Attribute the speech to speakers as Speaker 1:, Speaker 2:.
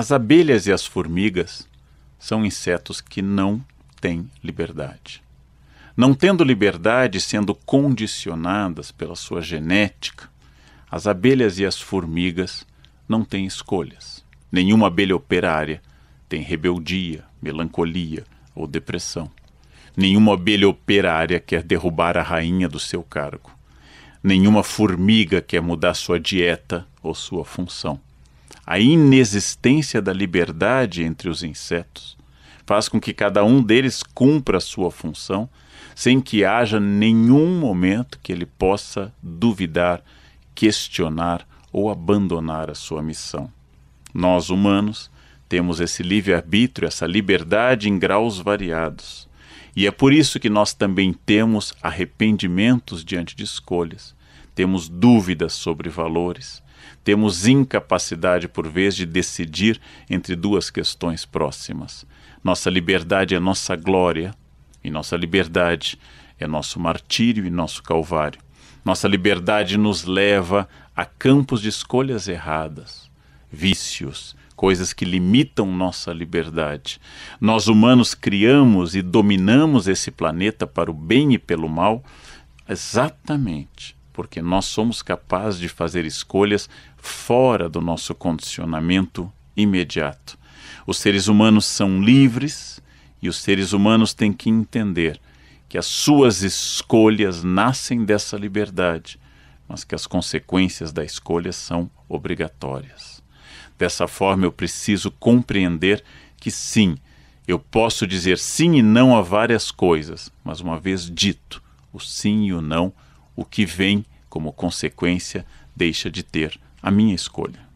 Speaker 1: As abelhas e as formigas são insetos que não têm liberdade. Não tendo liberdade, sendo condicionadas pela sua genética, as abelhas e as formigas não têm escolhas. Nenhuma abelha operária tem rebeldia, melancolia ou depressão. Nenhuma abelha operária quer derrubar a rainha do seu cargo. Nenhuma formiga quer mudar sua dieta ou sua função a inexistência da liberdade entre os insetos faz com que cada um deles cumpra a sua função sem que haja nenhum momento que ele possa duvidar, questionar ou abandonar a sua missão. Nós, humanos, temos esse livre-arbítrio, essa liberdade em graus variados. E é por isso que nós também temos arrependimentos diante de escolhas temos dúvidas sobre valores, temos incapacidade, por vezes, de decidir entre duas questões próximas. Nossa liberdade é nossa glória, e nossa liberdade é nosso martírio e nosso calvário. Nossa liberdade nos leva a campos de escolhas erradas, vícios, coisas que limitam nossa liberdade. Nós humanos criamos e dominamos esse planeta para o bem e pelo mal, exatamente porque nós somos capazes de fazer escolhas fora do nosso condicionamento imediato. Os seres humanos são livres e os seres humanos têm que entender que as suas escolhas nascem dessa liberdade, mas que as consequências da escolha são obrigatórias. Dessa forma, eu preciso compreender que sim, eu posso dizer sim e não a várias coisas, mas uma vez dito, o sim e o não o que vem como consequência deixa de ter a minha escolha.